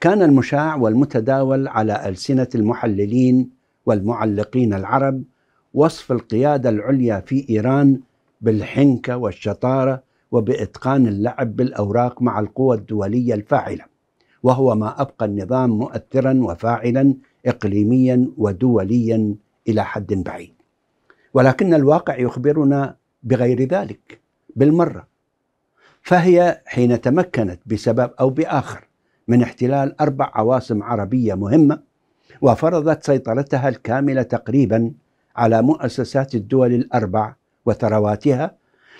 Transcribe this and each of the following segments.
كان المشاع والمتداول على ألسنة المحللين والمعلقين العرب وصف القيادة العليا في إيران بالحنكة والشطارة وبإتقان اللعب بالأوراق مع القوى الدولية الفاعلة وهو ما أبقى النظام مؤثرا وفاعلا إقليميا ودوليا إلى حد بعيد ولكن الواقع يخبرنا بغير ذلك بالمرة فهي حين تمكنت بسبب أو بآخر من احتلال أربع عواصم عربية مهمة وفرضت سيطرتها الكاملة تقريبا على مؤسسات الدول الأربع وثرواتها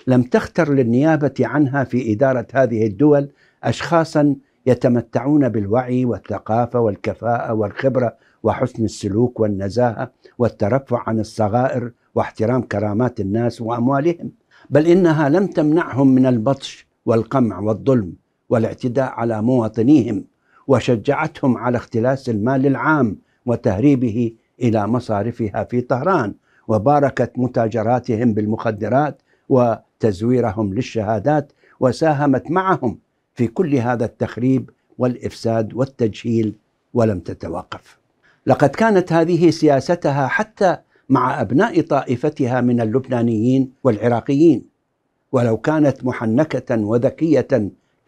لم تختر للنيابة عنها في إدارة هذه الدول أشخاصا يتمتعون بالوعي والثقافة والكفاءة والخبرة وحسن السلوك والنزاهة والترفع عن الصغائر واحترام كرامات الناس وأموالهم بل إنها لم تمنعهم من البطش والقمع والظلم والاعتداء على مواطنيهم وشجعتهم على اختلاس المال العام وتهريبه الى مصارفها في طهران وباركت متاجراتهم بالمخدرات وتزويرهم للشهادات وساهمت معهم في كل هذا التخريب والافساد والتجهيل ولم تتوقف. لقد كانت هذه سياستها حتى مع ابناء طائفتها من اللبنانيين والعراقيين ولو كانت محنكه وذكيه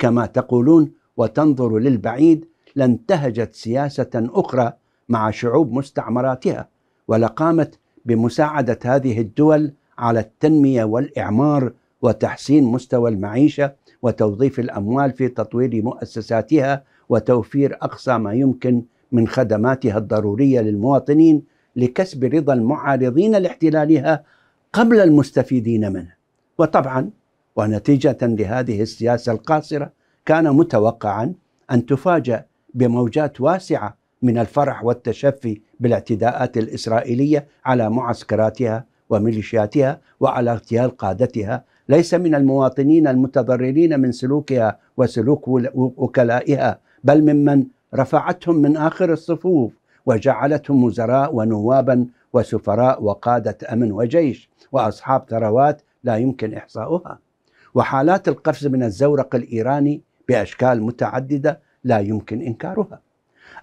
كما تقولون وتنظر للبعيد لانتهجت سياسة أخرى مع شعوب مستعمراتها ولقامت بمساعدة هذه الدول على التنمية والإعمار وتحسين مستوى المعيشة وتوظيف الأموال في تطوير مؤسساتها وتوفير أقصى ما يمكن من خدماتها الضرورية للمواطنين لكسب رضا المعارضين لاحتلالها قبل المستفيدين منه وطبعا ونتيجة لهذه السياسة القاصرة كان متوقعا أن تفاجأ بموجات واسعة من الفرح والتشفي بالاعتداءات الإسرائيلية على معسكراتها وميليشياتها وعلى اغتيال قادتها ليس من المواطنين المتضررين من سلوكها وسلوك وكلائها بل ممن رفعتهم من آخر الصفوف وجعلتهم وزراء ونوابا وسفراء وقادة أمن وجيش وأصحاب ثروات لا يمكن إحصاؤها وحالات القفز من الزورق الإيراني بأشكال متعددة لا يمكن إنكارها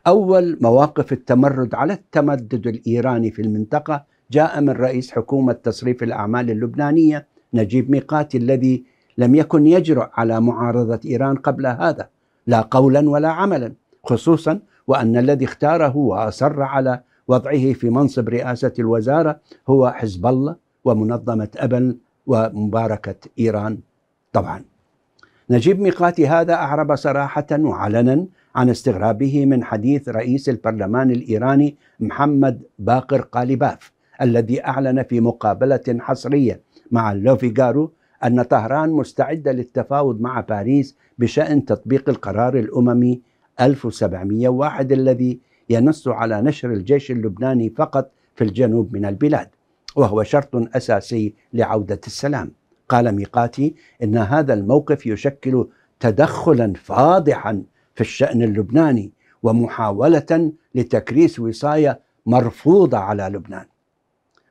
أول مواقف التمرد على التمدد الإيراني في المنطقة جاء من رئيس حكومة تصريف الأعمال اللبنانية نجيب ميقاتي الذي لم يكن يجرؤ على معارضة إيران قبل هذا لا قولا ولا عملا خصوصا وأن الذي اختاره وأصر على وضعه في منصب رئاسة الوزارة هو حزب الله ومنظمة أبل ومباركة إيران طبعا نجيب ميقاتي هذا أعرب صراحة وعلنا عن استغرابه من حديث رئيس البرلمان الإيراني محمد باقر قالباف الذي أعلن في مقابلة حصرية مع اللوفيغارو أن طهران مستعدة للتفاوض مع باريس بشأن تطبيق القرار الأممي 1701 الذي ينص على نشر الجيش اللبناني فقط في الجنوب من البلاد وهو شرط أساسي لعودة السلام قال ميقاتي ان هذا الموقف يشكل تدخلا فاضحا في الشان اللبناني ومحاوله لتكريس وصايه مرفوضه على لبنان.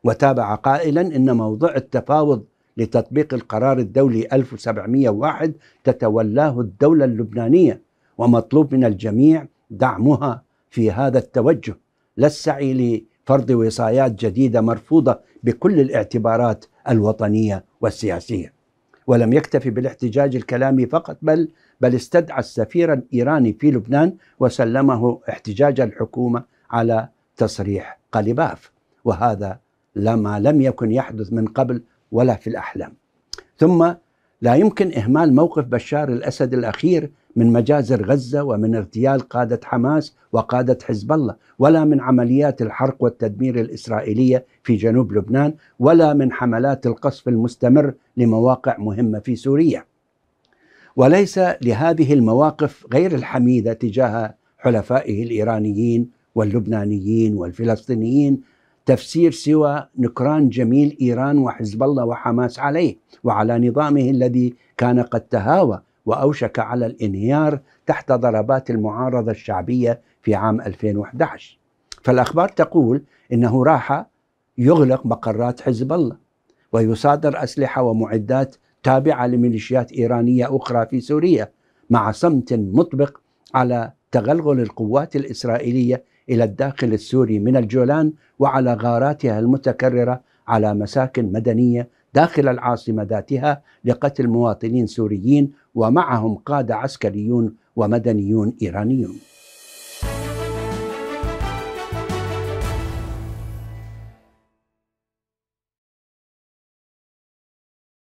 وتابع قائلا ان موضوع التفاوض لتطبيق القرار الدولي 1701 تتولاه الدوله اللبنانيه ومطلوب من الجميع دعمها في هذا التوجه لا السعي لفرض وصايات جديده مرفوضه بكل الاعتبارات الوطنيه والسياسية ولم يكتفي بالاحتجاج الكلامي فقط بل بل استدعى السفير الإيراني في لبنان وسلمه احتجاج الحكومة على تصريح قلباف وهذا لما لم يكن يحدث من قبل ولا في الأحلام ثم لا يمكن إهمال موقف بشار الأسد الأخير من مجازر غزة ومن اغتيال قادة حماس وقادة حزب الله ولا من عمليات الحرق والتدمير الإسرائيلية في جنوب لبنان ولا من حملات القصف المستمر لمواقع مهمة في سوريا وليس لهذه المواقف غير الحميدة تجاه حلفائه الإيرانيين واللبنانيين والفلسطينيين تفسير سوى نكران جميل ايران وحزب الله وحماس عليه وعلى نظامه الذي كان قد تهاوى واوشك على الانهيار تحت ضربات المعارضه الشعبيه في عام 2011 فالاخبار تقول انه راح يغلق مقرات حزب الله ويصادر اسلحه ومعدات تابعه لميليشيات ايرانيه اخرى في سوريا مع صمت مطبق على تغلغل القوات الاسرائيليه إلى الداخل السوري من الجولان وعلى غاراتها المتكررة على مساكن مدنية داخل العاصمة ذاتها لقتل مواطنين سوريين ومعهم قادة عسكريون ومدنيون إيرانيون